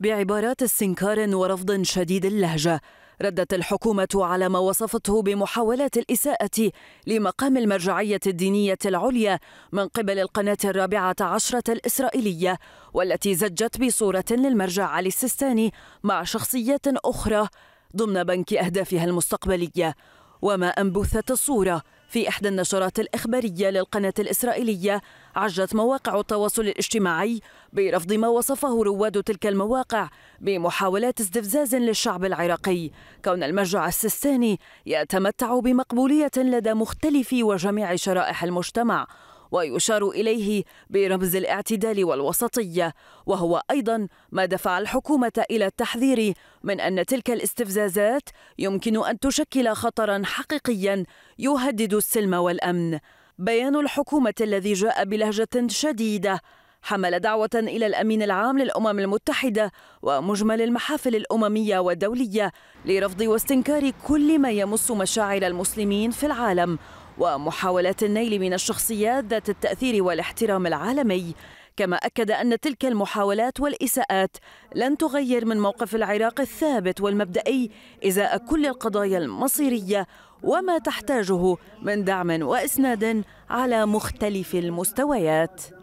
بعبارات استنكار ورفض شديد اللهجه ردت الحكومه على ما وصفته بمحاوله الاساءه لمقام المرجعيه الدينيه العليا من قبل القناه الرابعه عشره الاسرائيليه والتي زجت بصوره للمرجع علي السيستاني مع شخصيات اخرى ضمن بنك اهدافها المستقبليه وما انبثت الصوره في إحدى النشرات الإخبارية للقناة الإسرائيلية عجت مواقع التواصل الاجتماعي برفض ما وصفه رواد تلك المواقع بمحاولات استفزاز للشعب العراقي كون المرجع السيستاني يتمتع بمقبولية لدى مختلف وجميع شرائح المجتمع ويشار إليه برمز الاعتدال والوسطية وهو أيضا ما دفع الحكومة إلى التحذير من أن تلك الاستفزازات يمكن أن تشكل خطرا حقيقيا يهدد السلم والأمن بيان الحكومة الذي جاء بلهجة شديدة حمل دعوة إلى الأمين العام للأمم المتحدة ومجمل المحافل الأممية والدولية لرفض واستنكار كل ما يمس مشاعر المسلمين في العالم ومحاولات النيل من الشخصيات ذات التأثير والاحترام العالمي كما أكد أن تلك المحاولات والإساءات لن تغير من موقف العراق الثابت والمبدئي إزاء كل القضايا المصيرية وما تحتاجه من دعم وإسناد على مختلف المستويات